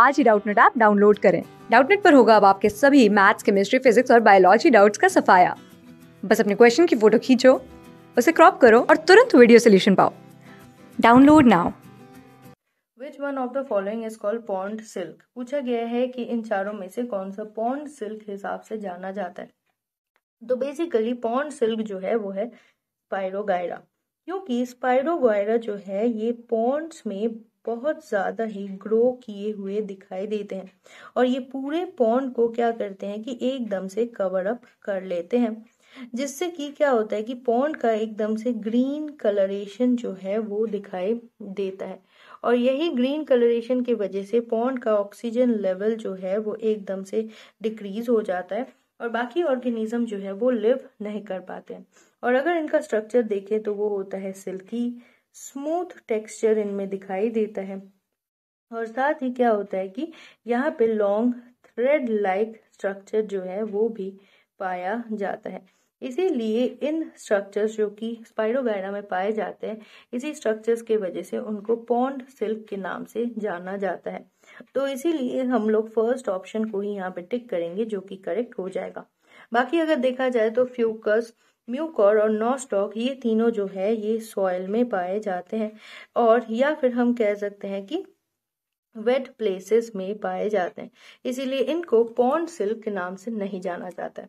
आज ही Doubtnut app download करें डाउटनेट पर होगा अब आपके सभी मैथ्स केमिस्ट्री फिजिक्स और बायोलॉजी डाउट्स का सफाया बस अपने क्वेश्चन की फोटो खींचो उसे क्रॉप करो और तुरंत वीडियो सोल्यूशन पाओ download now which one of the following is called pond silk पूछा गया है कि इन चारों में से कौन सा पॉन्ड सिल्क हिसाब से जाना जाता है तो बेसिकली पॉन्ड सिल्क जो है वो है स्पायरोगायरा क्योंकि स्पाइडोगायरा जो है ये पॉन्ड्स में बहुत ज़्यादा ही ग्रो किए हुए दिखाई देते हैं और ये पूरे पॉन्ड को क्या करते हैं कि एकदम से कवर अप कर लेते हैं जिससे कि क्या होता है कि पॉन्ड का एकदम से ग्रीन कलरेशन जो है वो दिखाई देता है और यही ग्रीन कलरेशन की वजह से पॉन्ड का ऑक्सीजन लेवल जो है वो एकदम से डिक्रीज हो जाता है और बाकी ऑर्गेनिज्म जो है वो लिव नहीं कर पाते हैं और अगर इनका स्ट्रक्चर देखें तो वो होता है सिल्की स्मूथ टेक्सचर इनमें दिखाई देता है और साथ ही क्या होता है कि यहाँ पे लॉन्ग थ्रेड लाइक स्ट्रक्चर जो है वो भी पाया जाता है इसीलिए इन स्ट्रक्चर्स जो कि स्पाइडोगाइना में पाए जाते हैं इसी स्ट्रक्चर्स के वजह से उनको पॉन्ड सिल्क के नाम से जाना जाता है तो इसीलिए हम लोग फर्स्ट ऑप्शन को ही यहाँ पे टिक करेंगे जो कि करेक्ट हो जाएगा बाकी अगर देखा जाए तो फ्यूकस म्यूकॉर और नॉस्टॉक ये तीनों जो है ये सॉयल में पाए जाते हैं और या फिर हम कह सकते हैं कि वेट प्लेसेस में पाए जाते हैं इसीलिए इनको पॉन्ड सिल्क के नाम से नहीं जाना जाता है